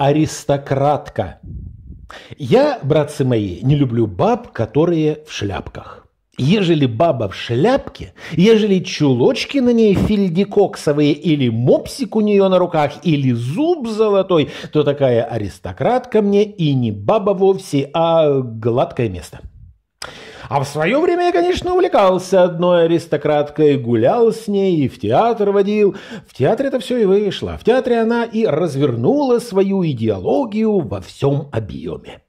аристократка. Я, братцы мои, не люблю баб, которые в шляпках. Ежели баба в шляпке, ежели чулочки на ней фильдикоксовые, или мопсик у нее на руках, или зуб золотой, то такая аристократка мне и не баба вовсе, а гладкое место. А в свое время я, конечно, увлекался одной аристократкой, гулял с ней и в театр водил. В театре это все и вышло. В театре она и развернула свою идеологию во всем объеме.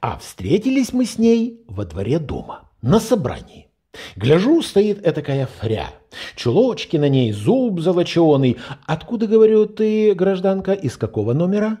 А встретились мы с ней во дворе дома, на собрании. Гляжу, стоит этакая фря. Чулочки на ней, зуб золоченый. Откуда, говорю, ты, гражданка, из какого номера?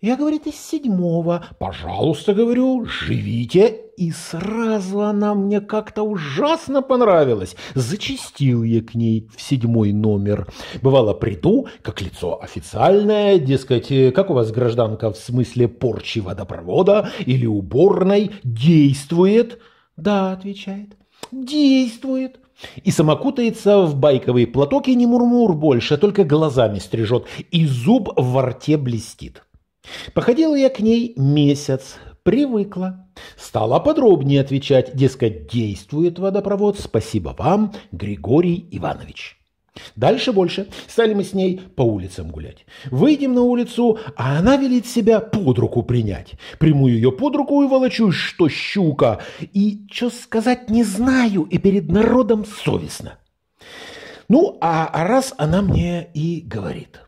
Я, говорит, из седьмого. Пожалуйста, говорю, живите. И сразу она мне как-то ужасно понравилась. Зачистил я к ней в седьмой номер. Бывало, приду, как лицо официальное, дескать, э, как у вас гражданка в смысле порчи водопровода или уборной действует? Да, отвечает, действует. И самокутается в байковый платок и не мурмур больше, а только глазами стрижет, и зуб во рте блестит. Походила я к ней месяц, привыкла. Стала подробнее отвечать, дескать, действует водопровод, спасибо вам, Григорий Иванович. Дальше больше. Стали мы с ней по улицам гулять. Выйдем на улицу, а она велит себя под руку принять. Приму ее под руку и волочусь, что щука. И что сказать не знаю, и перед народом совестно. Ну, а раз она мне и говорит –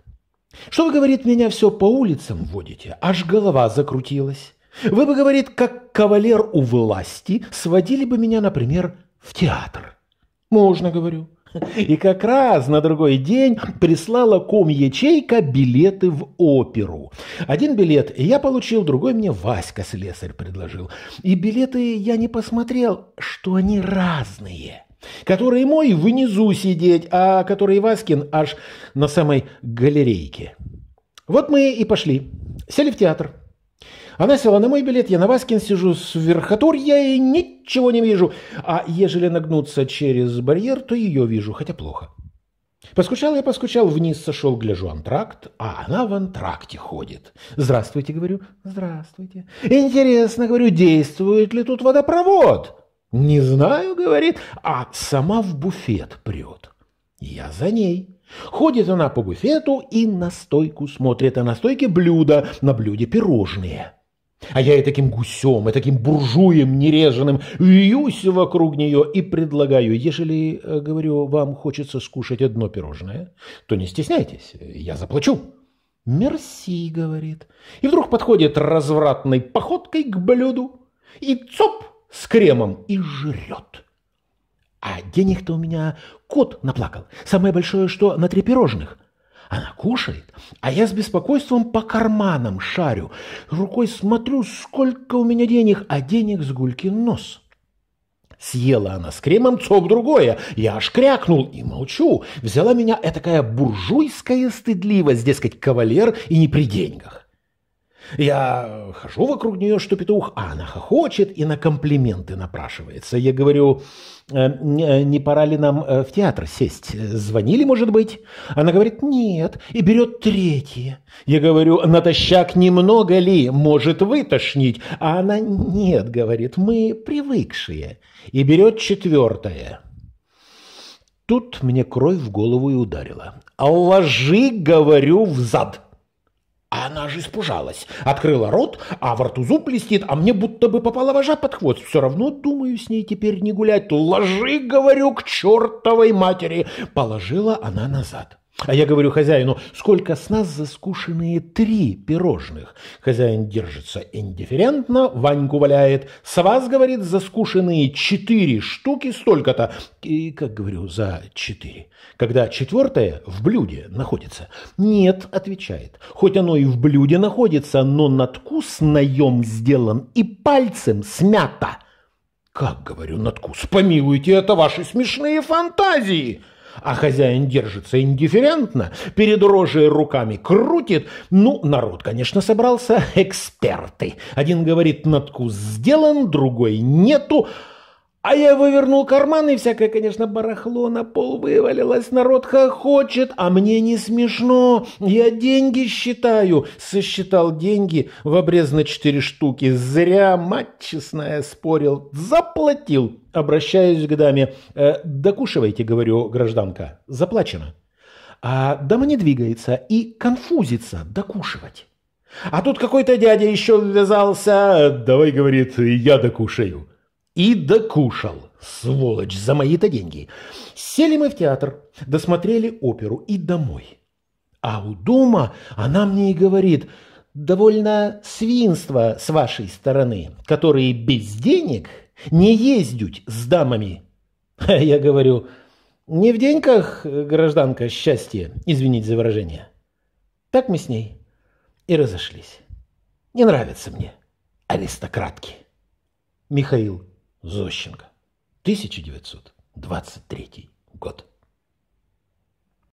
что вы, говорит, меня все по улицам водите? Аж голова закрутилась. Вы бы, говорит, как кавалер у власти, сводили бы меня, например, в театр. Можно, говорю. И как раз на другой день прислала ком-ячейка билеты в оперу. Один билет я получил, другой мне Васька Слесарь предложил. И билеты я не посмотрел, что они разные. Который мой внизу сидеть, а который Васкин аж на самой галерейке. Вот мы и пошли. Сели в театр. Она села на мой билет, я на Васкин сижу с верхотур, я и ничего не вижу. А ежели нагнуться через барьер, то ее вижу, хотя плохо. Поскучал я, поскучал, вниз сошел, гляжу антракт, а она в антракте ходит. «Здравствуйте», — говорю, — «здравствуйте». «Интересно», — говорю, — «действует ли тут водопровод?» «Не знаю», — говорит, — «а сама в буфет прет». Я за ней. Ходит она по буфету и на стойку смотрит, а на стойке блюдо, на блюде пирожные. А я и таким гусем, и таким буржуем нереженным вьюсь вокруг нее и предлагаю, ежели, э, говорю, вам хочется скушать одно пирожное, то не стесняйтесь, я заплачу. «Мерси», — говорит. И вдруг подходит развратной походкой к блюду и цоп с кремом и жрет. А денег-то у меня кот наплакал. Самое большое, что на три пирожных. Она кушает, а я с беспокойством по карманам шарю. Рукой смотрю, сколько у меня денег, а денег с гульки нос. Съела она с кремом цок другое. Я аж крякнул и молчу. Взяла меня этакая буржуйская стыдливость, дескать, кавалер и не при деньгах. Я хожу вокруг нее, что петух, а она хохочет и на комплименты напрашивается. Я говорю, «Э, э, не пора ли нам э, в театр сесть? Звонили, может быть? Она говорит, нет, и берет третье. Я говорю, натощак немного ли, может вытошнить? А она, нет, говорит, мы привыкшие. И берет четвертое. Тут мне кровь в голову и ударила. А ложи, говорю, в зад она же испужалась. Открыла рот, а во рту зуб блестит, а мне будто бы попала вожа под хвост. Все равно, думаю, с ней теперь не гулять. Ложи, говорю, к чертовой матери. Положила она назад. А я говорю хозяину, сколько с нас заскушенные три пирожных? Хозяин держится индифферентно, Ваньку валяет. С вас, говорит, заскушенные четыре штуки столько-то. И, как говорю, за четыре. Когда четвертое в блюде находится. Нет, отвечает, хоть оно и в блюде находится, но надкус наем сделан и пальцем смято. Как, говорю, надкус, помилуйте, это ваши смешные фантазии. А хозяин держится индифферентно, перед рожей руками крутит. Ну, народ, конечно, собрался эксперты. Один говорит, надкус сделан, другой нету. А я вывернул карман, и всякое, конечно, барахло на пол вывалилось. Народ хохочет, а мне не смешно. Я деньги считаю. Сосчитал деньги в обрез на четыре штуки. Зря, мать честная, спорил. Заплатил. Обращаюсь к даме. «Э, «Докушивайте, — говорю, гражданка. Заплачено». А дама не двигается и конфузится докушивать. А тут какой-то дядя еще ввязался. «Давай, — говорит, — я докушаю». И докушал, сволочь, за мои-то деньги. Сели мы в театр, досмотрели оперу и домой. А у дома она мне и говорит, довольно свинство с вашей стороны, которые без денег не ездють с дамами. А я говорю, не в деньках, гражданка, счастье, извините за выражение. Так мы с ней и разошлись. Не нравятся мне аристократки. Михаил Зощенко. 1923 год.